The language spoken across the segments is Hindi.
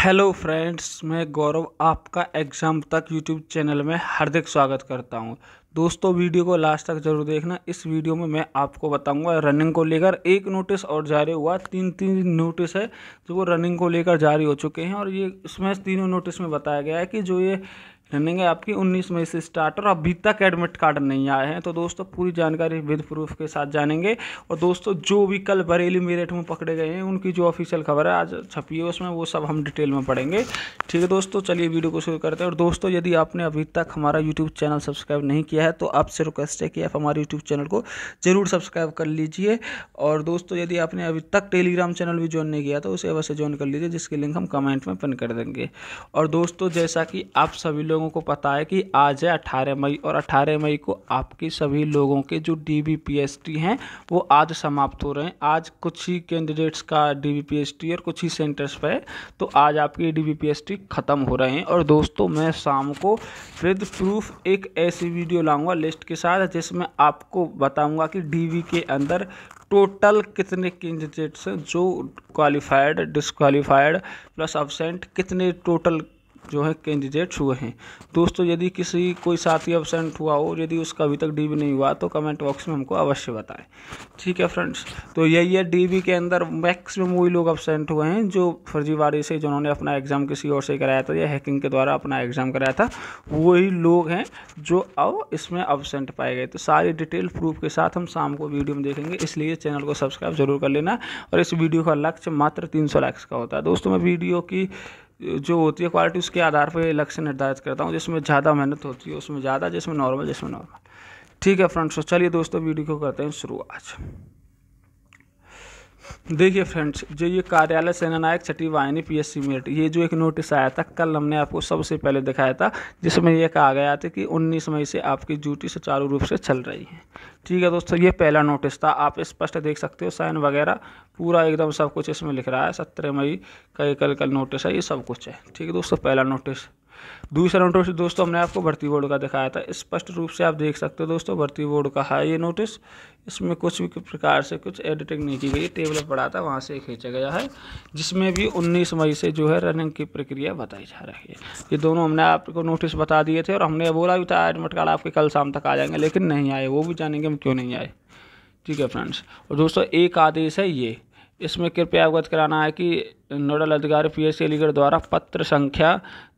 हेलो फ्रेंड्स मैं गौरव आपका एग्ज़ाम तक यूट्यूब चैनल में हार्दिक स्वागत करता हूं दोस्तों वीडियो को लास्ट तक जरूर देखना इस वीडियो में मैं आपको बताऊंगा रनिंग को लेकर एक नोटिस और जारी हुआ तीन तीन नोटिस है जो वो रनिंग को लेकर जारी हो चुके हैं और ये इसमें तीनों नोटिस में बताया गया है कि जो ये रनिंग है आपकी 19 मई से स्टार्ट और अभी तक एडमिट कार्ड नहीं आए हैं तो दोस्तों पूरी जानकारी विद प्रूफ के साथ जानेंगे और दोस्तों जो भी कल बरेली मेरठ में पकड़े गए हैं उनकी जो ऑफिशियल खबर है आज छपी है उसमें वो सब हम डिटेल में पढ़ेंगे ठीक है दोस्तों चलिए वीडियो को शुरू करते हैं और दोस्तों यदि आपने अभी तक हमारा यूट्यूब चैनल सब्सक्राइब नहीं किया है तो आपसे रिक्वेस्ट है कि आप हमारे यूट्यूब चैनल को ज़रूर सब्सक्राइब कर लीजिए और दोस्तों यदि आपने अभी तक टेलीग्राम चैनल भी ज्वाइन नहीं किया तो उसे अवश्य ज्वाइन कर लीजिए जिसकी लिंक हम कमेंट में पिन कर देंगे और दोस्तों जैसा कि आप सभी लोग लोगों को पता है कि आज है अट्ठारह मई और अट्ठारह मई को आपके सभी लोगों के जो D B P S T हैं वो आज समाप्त हो रहे हैं आज कुछ ही कैंडिडेट्स का D B P S T और कुछ ही सेंटर्स पर है तो आज आपकी D B P S T ख़त्म हो रहे हैं और दोस्तों मैं शाम को विद प्रूफ एक ऐसी वीडियो लाऊंगा लिस्ट के साथ जिसमें आपको बताऊंगा कि डीवी के अंदर टोटल कितने कैंडिडेट्स हैं जो क्वालिफाइड डिसक्वालीफाइड प्लस अबसेंट कितने टोटल जो है कैंडिडेट्स हुए हैं दोस्तों यदि किसी कोई साथी एबसेंट हुआ हो यदि उसका अभी तक डी नहीं हुआ तो कमेंट बॉक्स में हमको अवश्य बताएं ठीक है फ्रेंड्स तो यही है डी के अंदर मैक्सिमम वही लोग एबसेंट हुए हैं जो फर्जीवाड़ी से जिन्होंने अपना एग्ज़ाम किसी और से कराया था या हैकिंग के द्वारा अपना एग्ज़ाम कराया था वही लोग हैं जो अब इसमें अबसेंट पाए गए तो सारी डिटेल प्रूफ के साथ हम शाम को वीडियो में देखेंगे इसलिए चैनल को सब्सक्राइब जरूर कर लेना और इस वीडियो का लक्ष्य मात्र तीन लाख का होता है दोस्तों में वीडियो की जो होती है क्वालिटी उसके आधार पर लक्ष्य निर्धारित करता हूँ जिसमें ज़्यादा मेहनत होती है उसमें ज़्यादा जिसमें नॉर्मल जिसमें नॉर्मल ठीक है फ्रेंड्स तो चलिए दोस्तों वीडियो को करते हैं शुरू आज देखिए फ्रेंड्स जो ये कार्यालय सेनानायक छठी वाहिनी पी एस ये जो एक नोटिस आया था कल हमने आपको सबसे पहले दिखाया था जिसमें यह कहा गया था कि 19 मई से आपकी ड्यूटी सुचारू रूप से चल रही है ठीक है दोस्तों ये पहला नोटिस था आप स्पष्ट देख सकते हो साइन वगैरह पूरा एकदम सब कुछ इसमें लिख रहा है सत्रह मई का कल कल नोटिस है ये सब कुछ है ठीक है दोस्तों पहला नोटिस दूसरा नोटिस दोस्तों हमने आपको भर्ती बोर्ड का दिखाया था स्पष्ट रूप से आप देख सकते हो दोस्तों भर्ती बोर्ड का है ये नोटिस इसमें कुछ भी प्रकार से कुछ एडिटिंग नहीं की गई टेबल पड़ा था वहाँ से खींचा गया है जिसमें भी उन्नीस मई से जो है रनिंग की प्रक्रिया बताई जा रही है ये दोनों हमने आपको नोटिस बता दिए थे और हमने बोला भी था एडमिट कार्ड आपके कल शाम तक आ जाएंगे लेकिन नहीं आए वो भी जानेंगे हम क्यों नहीं आए ठीक है फ्रेंड्स और दोस्तों एक आदेश है ये इसमें कृपया अवगत कराना है कि नोडल अधिकारी पी एस अलीगढ़ द्वारा पत्र संख्या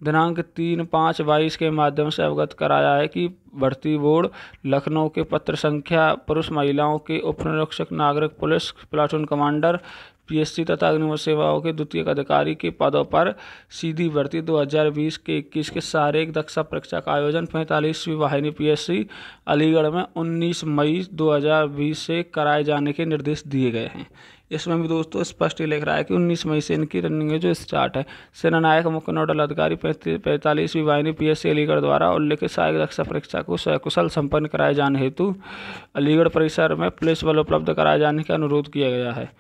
दिनांक तीन पाँच बाईस के माध्यम से अवगत कराया है कि भर्ती बोर्ड लखनऊ के पत्र संख्या पुरुष महिलाओं के उप निरीक्षक नागरिक पुलिस प्लाटून कमांडर पीएससी तथा अग्निम सेवाओं के द्वितीय अधिकारी के पदों पर सीधी भर्ती 2020 के 21 के शारीरिक दक्षा परीक्षा का आयोजन पैंतालीसवीं वाहिनी पीएससी अलीगढ़ में 19 मई 2020 से कराए जाने के निर्देश दिए गए हैं इसमें भी दोस्तों स्पष्ट लिख रहा है कि उन्नीस मई से इनकी रनिंग है जो स्टार्ट है सेना नायक मुख्य नोडल अधिकारी पैंतालीसवीं वाहिनी पी एस अलीगढ़ द्वारा उल्लिखित सहायक रक्षा परीक्षा को सकुशल संपन्न कराए जाने हेतु अलीगढ़ परिसर में पुलिस बल उपलब्ध कराए जाने का अनुरोध किया गया है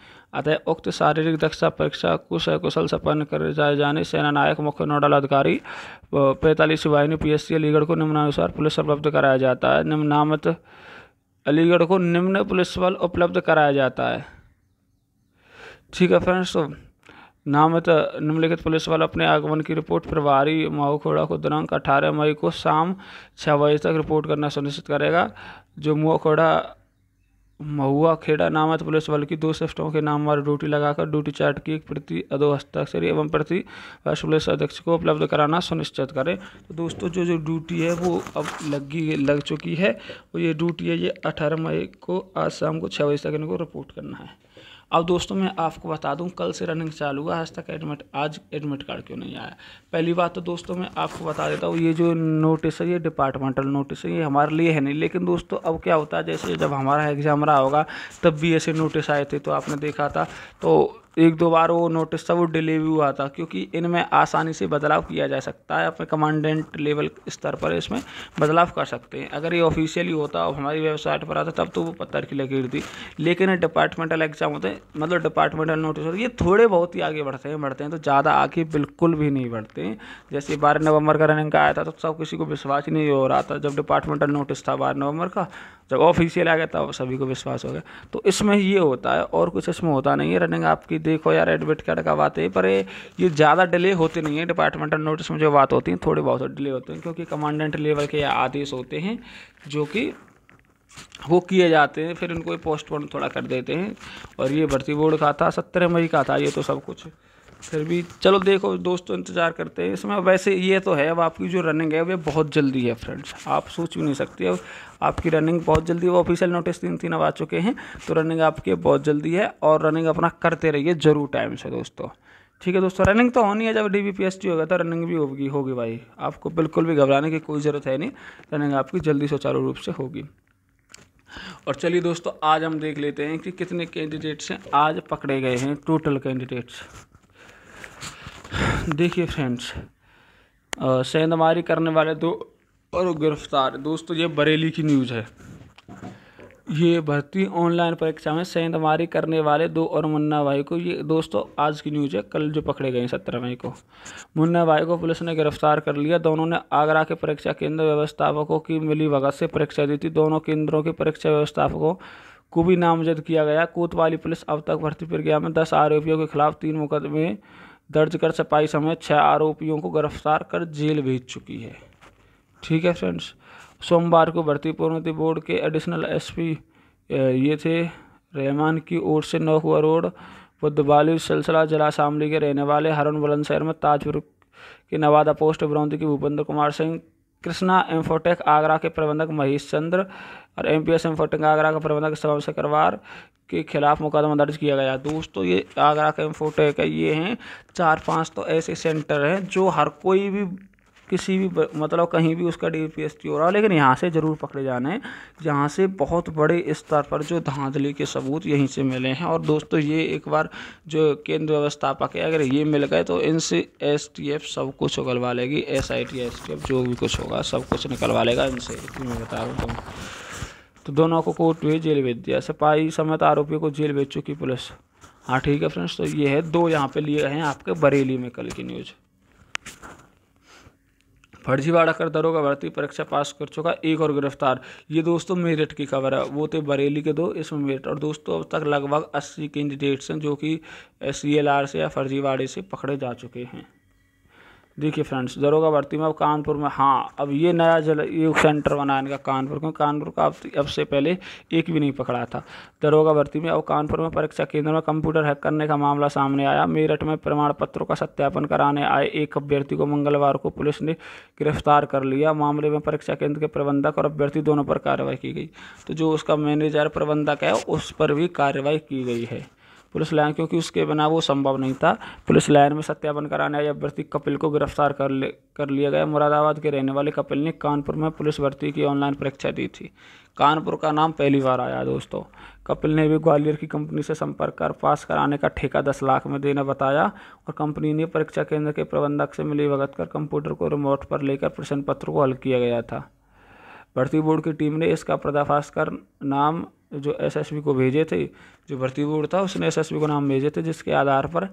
अतः उक्त शारीरिक दक्षता परीक्षा को सकुशल संपन्न कर जाए जाने सेना नायक मुख्य नोडल अधिकारी पैंतालीस वाहिनी पी सी अलीगढ़ को निम्नानुसार पुलिस उपलब्ध कराया जाता है निम्नामित अलीगढ़ को निम्न पुलिस बल उपलब्ध कराया जाता है ठीक है फ्रेंड्स तो तो निम्नलिखित पुलिस वाला अपने आगमन की रिपोर्ट प्रभारी मोहखोड़ा को दिनांक 18 मई को शाम छः बजे तक रिपोर्ट करना सुनिश्चित करेगा जो मोहखोड़ा महुआ खेड़ा नामत तो पुलिस बल की दो शिफ्टों के नाम वाले ड्यूटी लगाकर ड्यूटी चार्ट की एक प्रति अधो हस्ताक्षर एवं प्रति वरिष्ठ पुलिस अध्यक्ष को उपलब्ध कराना सुनिश्चित करें तो दोस्तों जो जो ड्यूटी है वो अब लगी लग चुकी है और ये ड्यूटी है ये अठारह मई को आज शाम को छः बजे तक इनको रिपोर्ट करना है अब दोस्तों मैं आपको बता दूं कल से रनिंग चालू हुआ आज तक एडमिट आज एडमिट कार्ड क्यों नहीं आया पहली बात तो दोस्तों मैं आपको बता देता हूँ ये जो नोटिस है ये डिपार्टमेंटल नोटिस है ये हमारे लिए है नहीं लेकिन दोस्तों अब क्या होता है जैसे जब हमारा एग्ज़ाम रहा होगा तब भी ऐसे नोटिस आए थे तो आपने देखा था तो एक दो बार वो नोटिस था वो डिले भी हुआ था क्योंकि इनमें आसानी से बदलाव किया जा सकता है अपने कमांडेंट लेवल स्तर पर इसमें बदलाव कर सकते हैं अगर ये ऑफिशियली होता और हमारी वेबसाइट पर आता तब तो वो पत्थर की लकीर थी लेकिन डिपार्टमेंटल एग्जाम होते हैं मतलब डिपार्टमेंटल नोटिस होते ये थोड़े बहुत ही आगे बढ़ते हैं बढ़ते हैं तो ज़्यादा आगे बिल्कुल भी नहीं बढ़ते हैं जैसे बारह नवंबर का रनिंग का आया था तो सब किसी को विश्वास ही नहीं हो रहा था जब डिपार्टमेंटल नोटिस था बारह नवंबर का जब ऑफिशियल आ गया था सभी को विश्वास हो गया तो इसमें ये होता है और कुछ इसमें होता नहीं है रनिंग आपकी देखो यार एडमिट कार्ड का बात है पर ये ज़्यादा डिले होते नहीं है डिपार्टमेंटल नोटिस में जो बात होती है थोड़े बहुत डिले होते हैं क्योंकि कमांडेंट लेवल के आदेश होते हैं जो कि वो किए जाते हैं फिर उनको पोस्टपोन थोड़ा कर देते हैं और ये भर्ती बोर्ड का था सत्रह मई का था ये तो सब कुछ फिर भी चलो देखो दोस्तों इंतज़ार करते हैं इसमें वैसे ये तो है अब आपकी जो रनिंग है वे बहुत जल्दी है फ्रेंड्स आप सोच भी नहीं सकते अब आपकी रनिंग बहुत जल्दी वो ऑफिशियल नोटिस तीन तीन अब आ चुके हैं तो रनिंग आपकी बहुत जल्दी है और रनिंग अपना करते रहिए ज़रूर टाइम से दोस्तों ठीक है दोस्तों रनिंग तो होनी है जब D B P S T होगा तो रनिंग भी होगी होगी भाई आपको बिल्कुल भी घबराने की कोई ज़रूरत है नहीं रनिंग आपकी जल्दी सुचारू रूप से होगी और चलिए दोस्तों आज हम देख लेते हैं कि कितने कैंडिडेट्स हैं आज पकड़े गए हैं टोटल कैंडिडेट्स देखिए फ्रेंड्स सेंधमारी करने वाले दो और गिरफ्तार दोस्तों ये बरेली की न्यूज़ है ये भर्ती ऑनलाइन परीक्षा में सेंधमारी करने वाले दो और मुन्ना भाई को ये दोस्तों आज की न्यूज़ है कल जो पकड़े गए सत्रह मई को मुन्ना भाई को पुलिस ने गिरफ्तार कर लिया दोनों ने आगरा के परीक्षा केंद्र व्यवस्थापकों की मिली भगत से परीक्षा दी थी दोनों केंद्रों के परीक्षा व्यवस्थापकों को भी नामजद किया गया कोतवाली पुलिस अब तक भर्ती प्रक्रिया में दस आरोपियों के खिलाफ तीन मुकदमे दर्ज कर सपाई समेत छह आरोपियों को गिरफ्तार कर जेल भेज चुकी है ठीक है फ्रेंड्स सोमवार को भर्ती पूर्णति बोर्ड के एडिशनल एसपी ये थे रहमान की ओर से नौ करोड़ बुद्धवाली सिलसिला जिला शामली के रहने वाले बुलंद बुलंदशहर में ताजपुर के नवादा पोस्ट ब्रौंदी के भूपेंद्र कुमार सिंह कृष्णा एम्फोटेक आगरा के प्रबंधक महेश चंद्र और एम पी एस एम्फोटेक आगरा के प्रबंधक शिवम शकरवार के खिलाफ मुकदमा दर्ज किया गया दोस्तों ये आगरा का फोटो है ये हैं चार पांच तो ऐसे सेंटर हैं जो हर कोई भी किसी भी मतलब कहीं भी उसका डी पी एस टी हो रहा हो लेकिन यहाँ से ज़रूर पकड़े जाने यहाँ से बहुत बड़े स्तर पर जो धांधली के सबूत यहीं से मिले हैं और दोस्तों ये एक बार जो केंद्र व्यवस्थापक है अगर ये मिल गए तो इनसे एस टी एफ सब कुछ उगलवा लेगी S I T S T F जो भी कुछ होगा सब कुछ निकलवा लेगा इनसे मैं बता रहा हूँ तो तो दोनों को कोर्ट में जेल भेज दिया सिपाही समेत आरोपी को जेल भेज चुकी पुलिस हाँ ठीक है फ्रेंड्स तो ये है दो यहाँ पे लिए हैं आपके बरेली में कल की न्यूज़ फर्जीवाड़ा कर दरोगा भर्ती परीक्षा पास कर चुका एक और गिरफ्तार ये दोस्तों मेरठ की खबर है वो थे बरेली के दो इसमें मेरठ और दोस्तों अब तक लगभग अस्सी कैंडिडेट्स हैं जो कि सी एल आर से या फर्जीवाड़े से पकड़े जा चुके हैं देखिए फ्रेंड्स दरोगा भर्ती में अब कानपुर में हाँ अब ये नया जल योग सेंटर बनाने इनका कानपुर क्योंकि कानपुर का अब तो, अब से पहले एक भी नहीं पकड़ा था दरोगा भर्ती में अब कानपुर में परीक्षा केंद्र में कंप्यूटर हैक करने का मामला सामने आया मेरठ में प्रमाण पत्रों का सत्यापन कराने आए एक अभ्यर्थी को मंगलवार को पुलिस ने गिरफ्तार कर लिया मामले में परीक्षा केंद्र के प्रबंधक और अभ्यर्थी दोनों पर कार्रवाई की गई तो जो उसका मैनेजर प्रबंधक है उस पर भी कार्रवाई की गई है पुलिस लाइन क्योंकि उसके बिना वो संभव नहीं था पुलिस लाइन में सत्यापन कराने आए अभ्यर्थी कपिल को गिरफ्तार कर ले कर लिया गया मुरादाबाद के रहने वाले कपिल ने कानपुर में पुलिस भर्ती की ऑनलाइन परीक्षा दी थी कानपुर का नाम पहली बार आया दोस्तों कपिल ने भी ग्वालियर की कंपनी से संपर्क कर पास कराने का ठेका दस लाख में देना बताया और कंपनी ने परीक्षा केंद्र के प्रबंधक से मिली भगत कर कंप्यूटर को रिमोट पर लेकर प्रश्न पत्र को हल किया गया था भर्ती बोर्ड की टीम ने इसका पर्दाफाश कर नाम जो एसएसबी को भेजे थे जो भर्ती बोर्ड था उसने एसएसबी को नाम भेजे थे जिसके आधार पर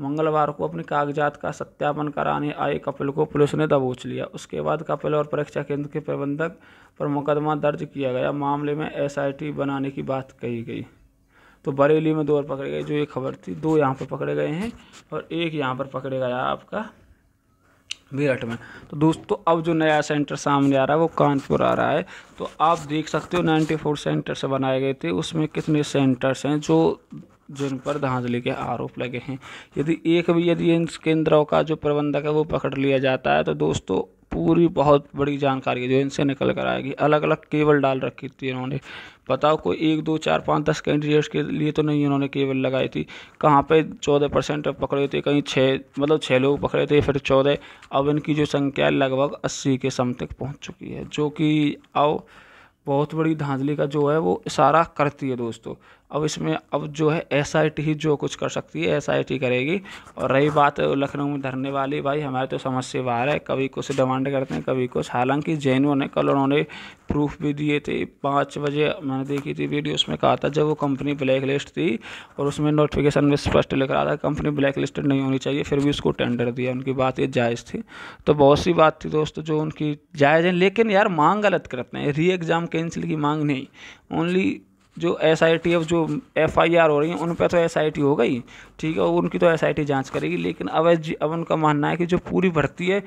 मंगलवार को अपने कागजात का सत्यापन कराने आए कपिल को पुलिस ने दबोच लिया उसके बाद कपिल और परीक्षा केंद्र के प्रबंधक पर मुकदमा दर्ज किया गया मामले में एसआईटी बनाने की बात कही गई तो बरेली में दो और पकड़े गए जो ये खबर थी दो यहाँ पर पकड़े गए हैं और एक यहाँ पर पकड़े गया आपका मेरठ में तो दोस्तों अब जो नया सेंटर सामने आ रहा है वो कानपुर आ रहा है तो आप देख सकते हो 94 सेंटर से बनाए गए थे उसमें कितने सेंटर्स हैं जो जिन पर धांधली के आरोप लगे हैं यदि एक भी यदि इन केंद्रों का जो प्रबंधक है वो पकड़ लिया जाता है तो दोस्तों पूरी बहुत बड़ी जानकारी है जो इनसे निकल कर आएगी अलग अलग केबल डाल रखी थी इन्होंने बताओ कोई एक दो चार पाँच दस कैंडिडेट्स के लिए तो नहीं इन्होंने केबल लगाई थी कहाँ पे चौदह परसेंट पकड़े थे कहीं छः मतलब छः लोग पकड़े थे फिर चौदह अब इनकी जो संख्या लगभग अस्सी के समथिंग पहुँच चुकी है जो कि अब बहुत बड़ी धांधली का जो है वो इशारा करती है दोस्तों अब इसमें अब जो है एस ही जो कुछ कर सकती है एस करेगी और रही बात लखनऊ में धरने वाली भाई हमारे तो समझ से बाहर है कभी कुछ डिमांड करते हैं कभी कुछ हालांकि जैन ने कल उन्होंने प्रूफ भी दिए थे पाँच बजे मैंने देखी थी वीडियो उसमें कहा था जब वो कंपनी ब्लैक लिस्ट थी और उसमें नोटिफिकेशन में स्पष्ट लिख रहा था कंपनी ब्लैक लिस्टेड नहीं होनी चाहिए फिर भी उसको टेंडर दिया उनकी बात ये जायज़ थी तो बहुत सी बात थी दोस्तों जो उनकी जायज़ है लेकिन यार मांग गलत करते हैं री एग्ज़ाम कैंसिल की मांग नहीं ओनली जो एस आई टी अब जो एफ आई आर हो रही हैं उन पर तो एस आई टी हो गई ठीक है उनकी तो एस आई टी जाँच करेगी लेकिन अवैध अब उनका मानना है कि जो पूरी भर्ती है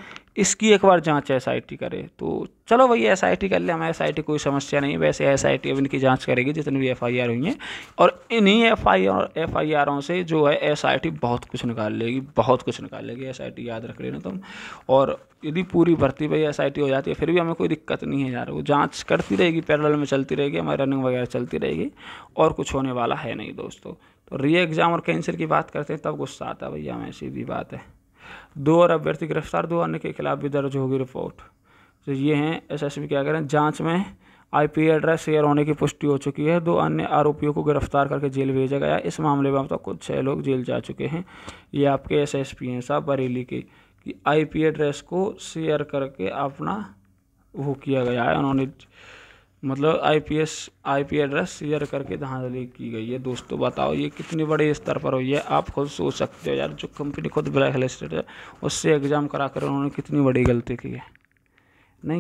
इसकी एक बार जाँच एस आई टी करे तो चलो भैया एस आई टी कर ले हमें एस आई टी कोई समस्या नहीं वैसे एस आई टी अब इनकी जाँच करेगी जितनी भी एफ आई आर हुई हैं और इन्हीं F I R F I आरों से जो है एस आई टी बहुत कुछ निकाल लेगी बहुत कुछ निकाल लेगी एस आई टी याद रख लेना तुम और यदि पूरी भर्ती भैया एस आई टी हो जाती है फिर भी हमें कोई दिक्कत नहीं है यार वो जाँच करती रहेगी पैरल में चलती रहेगी हमारी रनिंग वगैरह चलती रहेगी और कुछ होने वाला है नहीं दोस्तों तो री एग्ज़ाम और कैंसिल की बात करते हैं तब गुस्सा आता है भैया हमें सीधी बात है दो और अभ्यर्थी गिरफ्तार दो अन्य के खिलाफ भी दर्ज होगी रिपोर्ट तो ये हैं एसएसबी क्या करें जांच में आईपी एड्रेस शेयर होने की पुष्टि हो चुकी है दो अन्य आरोपियों को गिरफ्तार करके जेल भेजा गया इस मामले में अब तक तो कुछ छः लोग जेल जा चुके हैं ये आपके एस एस पी हैं साहब बरेली के कि आईपी एड्रेस को शेयर करके अपना वो किया गया है उन्होंने मतलब आईपीएस आईपी एड्रेस शेयर करके धांधली की गई है दोस्तों बताओ ये कितने बड़े स्तर पर हुई है आप खुद सोच सकते हो यार जो कंपनी खुद ब्लैक लिस्टेड है उससे एग्ज़ाम करा कर उन्होंने कितनी बड़ी गलती की है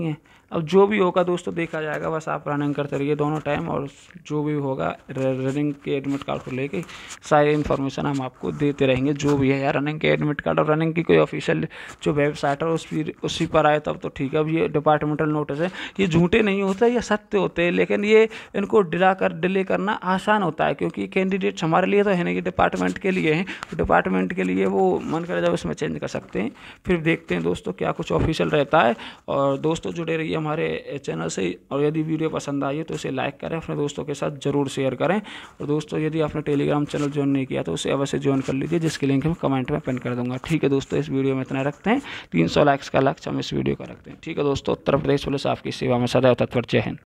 ไงเ अब जो भी होगा दोस्तों देखा जाएगा बस आप रनिंग करते रहिए दोनों टाइम और जो भी होगा रनिंग के एडमिट कार्ड को लेके सारी इन्फॉर्मेशन हम आपको देते रहेंगे जो भी है यार रनिंग के एडमिट कार्ड और रनिंग की कोई ऑफिशियल जो वेबसाइट है उस पर उसी पर आए तब तो ठीक है अब ये डिपार्टमेंटल नोटिस है ये झूठे नहीं होते ये सत्य होते हैं लेकिन ये इनको डिला कर डिले करना आसान होता है क्योंकि कैंडिडेट्स हमारे लिए तो है नहीं कि डिपार्टमेंट के लिए हैं तो डिपार्टमेंट के लिए वो मन करे जब इसमें चेंज कर सकते हैं फिर देखते हैं दोस्तों क्या कुछ ऑफिशियल रहता है और दोस्तों जुड़े रहिए हमारे चैनल से और यदि वीडियो पसंद आई है तो इसे लाइक करें अपने दोस्तों के साथ जरूर शेयर करें और दोस्तों यदि आपने टेलीग्राम चैनल ज्वाइन नहीं किया तो उसे अवश्य ज्वाइन कर लीजिए जिसकी लिंक मैं कमेंट में पिन कर दूंगा ठीक है दोस्तों इस वीडियो में इतना रखते हैं तीन लाइक्स का लक्ष्य हम इस वीडियो का रखते हैं ठीक है दोस्तों उत्तर प्रदेश पुलिस आपकी सेवा में सदैव तत्पर जय हिंद